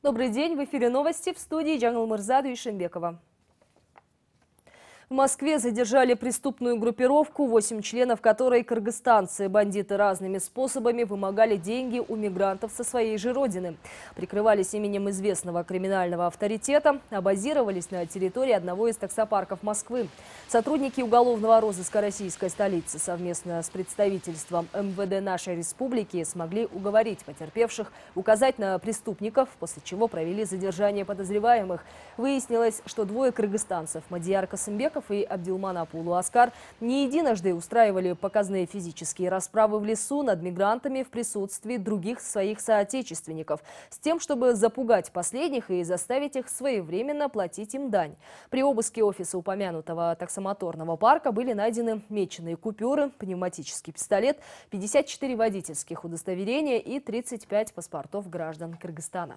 Добрый день, в эфире новости в студии Джангл Мырзаду и Шембекова. В Москве задержали преступную группировку, 8 членов которой кыргызстанцы. Бандиты разными способами вымогали деньги у мигрантов со своей же родины. Прикрывались именем известного криминального авторитета, а базировались на территории одного из таксопарков Москвы. Сотрудники уголовного розыска российской столицы совместно с представительством МВД нашей республики смогли уговорить потерпевших указать на преступников, после чего провели задержание подозреваемых. Выяснилось, что двое кыргызстанцев, Мадияр Касымбеков, Яков и Абдилманапулу Аскар не единожды устраивали показные физические расправы в лесу над мигрантами в присутствии других своих соотечественников, с тем, чтобы запугать последних и заставить их своевременно платить им дань. При обыске офиса упомянутого таксомоторного парка были найдены меченые купюры, пневматический пистолет, 54 водительских удостоверения и 35 паспортов граждан Кыргызстана.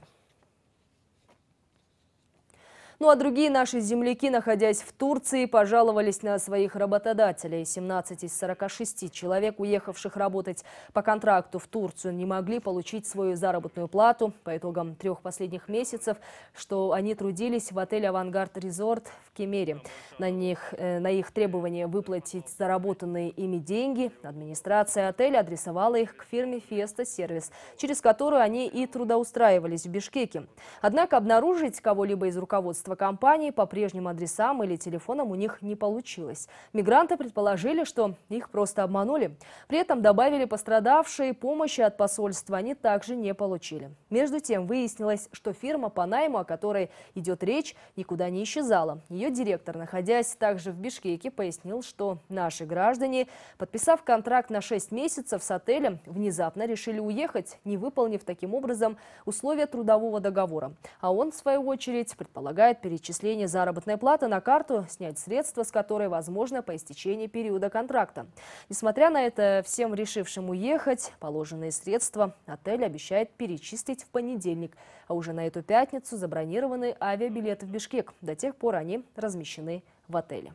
Ну а другие наши земляки, находясь в Турции, пожаловались на своих работодателей. 17 из 46 человек, уехавших работать по контракту в Турцию, не могли получить свою заработную плату по итогам трех последних месяцев, что они трудились в отеле «Авангард Резорт» в Кемере. На, них, э, на их требование выплатить заработанные ими деньги администрация отеля адресовала их к фирме «Феста Сервис», через которую они и трудоустраивались в Бишкеке. Однако обнаружить кого-либо из руководства руководство компании по прежним адресам или телефонам у них не получилось. Мигранты предположили, что их просто обманули. При этом добавили пострадавшие, помощи от посольства они также не получили. Между тем выяснилось, что фирма по найму, о которой идет речь, никуда не исчезала. Ее директор, находясь также в Бишкеке, пояснил, что наши граждане, подписав контракт на 6 месяцев с отелем, внезапно решили уехать, не выполнив таким образом условия трудового договора. А он, в свою очередь, предполагает перечисление заработной платы на карту, снять средства с которой возможно по истечении периода контракта. Несмотря на это, всем решившим уехать положенные средства отель обещает перечислить в понедельник, а уже на эту пятницу забронированы авиабилеты в Бишкек. До тех пор они размещены в отеле.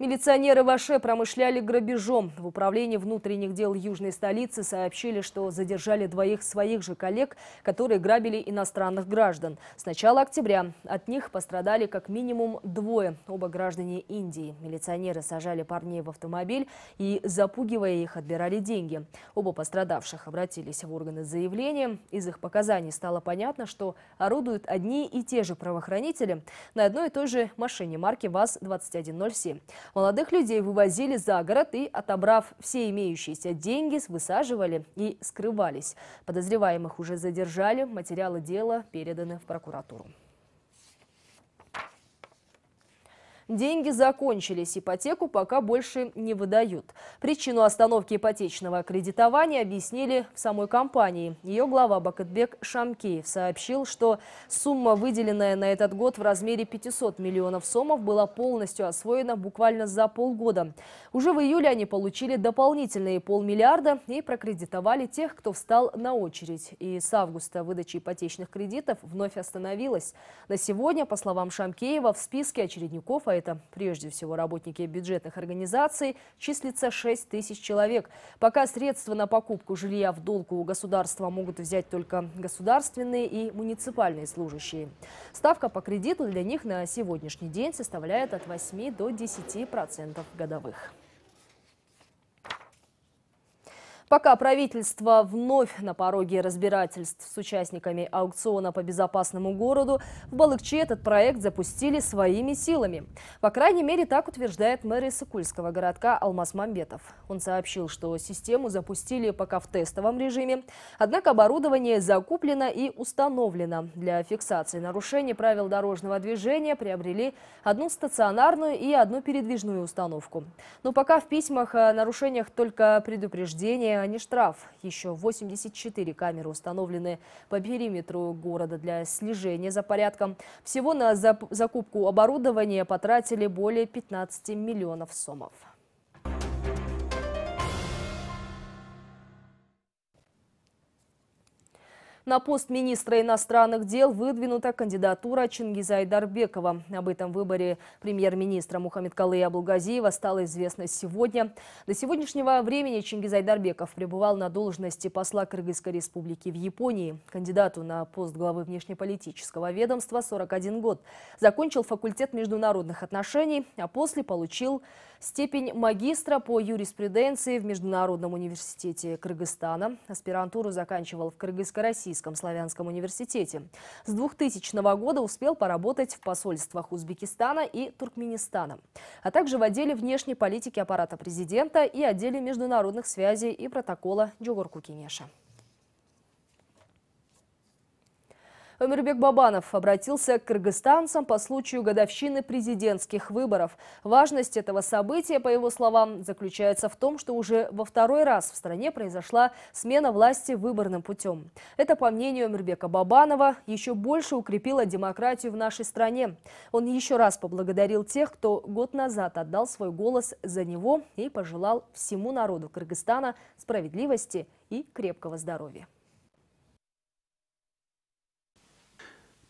Милиционеры Ваше промышляли грабежом. В управлении внутренних дел южной столицы сообщили, что задержали двоих своих же коллег, которые грабили иностранных граждан. С начала октября от них пострадали как минимум двое, оба граждане Индии. Милиционеры сажали парней в автомобиль и, запугивая их, отбирали деньги. Оба пострадавших обратились в органы с заявлением. Из их показаний стало понятно, что орудуют одни и те же правоохранители на одной и той же машине марки ВАЗ-2107. Молодых людей вывозили за город и, отобрав все имеющиеся деньги, высаживали и скрывались. Подозреваемых уже задержали, материалы дела переданы в прокуратуру. Деньги закончились, ипотеку пока больше не выдают. Причину остановки ипотечного кредитования объяснили в самой компании. Ее глава Бакатбек Шамкеев сообщил, что сумма, выделенная на этот год в размере 500 миллионов сомов, была полностью освоена буквально за полгода. Уже в июле они получили дополнительные полмиллиарда и прокредитовали тех, кто встал на очередь. И с августа выдача ипотечных кредитов вновь остановилась. На сегодня, по словам Шамкеева, в списке очередников АЭС это прежде всего работники бюджетных организаций, числится 6 тысяч человек. Пока средства на покупку жилья в долг у государства могут взять только государственные и муниципальные служащие. Ставка по кредиту для них на сегодняшний день составляет от 8 до 10% годовых. Пока правительство вновь на пороге разбирательств с участниками аукциона по безопасному городу, в Балыкче этот проект запустили своими силами. По крайней мере, так утверждает мэр Сыкульского городка Алмаз Мамбетов. Он сообщил, что систему запустили пока в тестовом режиме, однако оборудование закуплено и установлено. Для фиксации нарушений правил дорожного движения приобрели одну стационарную и одну передвижную установку. Но пока в письмах о нарушениях только предупреждение а не штраф. Еще 84 камеры установлены по периметру города для слежения за порядком. Всего на закупку оборудования потратили более 15 миллионов сомов. На пост министра иностранных дел выдвинута кандидатура Чингиза Айдарбекова. Об этом выборе премьер-министра Мухаммедкалыя Абулгазиева стало известно сегодня. До сегодняшнего времени Чингиз Айдарбеков пребывал на должности посла Кыргызской республики в Японии. Кандидату на пост главы внешнеполитического ведомства 41 год. Закончил факультет международных отношений, а после получил степень магистра по юриспруденции в Международном университете Кыргызстана. Аспирантуру заканчивал в Кыргызско-Российском славянском университете. С 2000 года успел поработать в посольствах Узбекистана и Туркменистана, а также в отделе внешней политики аппарата президента и отделе международных связей и протокола Джугорку Кенеша. Өмірбек Бабанов обратился к кыргызстанцам по случаю годовщины президентских выборов. Важность этого события, по его словам, заключается в том, что уже во второй раз в стране произошла смена власти выборным путем. Это, по мнению Өмирбека Бабанова, еще больше укрепило демократию в нашей стране. Он еще раз поблагодарил тех, кто год назад отдал свой голос за него и пожелал всему народу Кыргызстана справедливости и крепкого здоровья.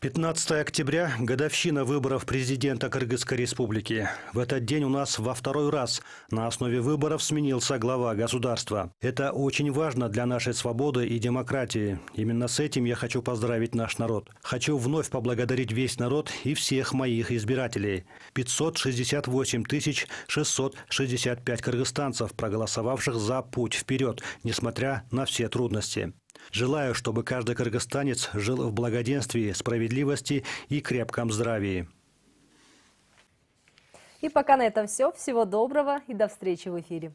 15 октября – годовщина выборов президента Кыргызской республики. В этот день у нас во второй раз на основе выборов сменился глава государства. Это очень важно для нашей свободы и демократии. Именно с этим я хочу поздравить наш народ. Хочу вновь поблагодарить весь народ и всех моих избирателей. 568 665 кыргызстанцев, проголосовавших за путь вперед, несмотря на все трудности. Желаю, чтобы каждый кыргызстанец жил в благоденствии, справедливости и крепком здравии. И пока на этом все. Всего доброго и до встречи в эфире.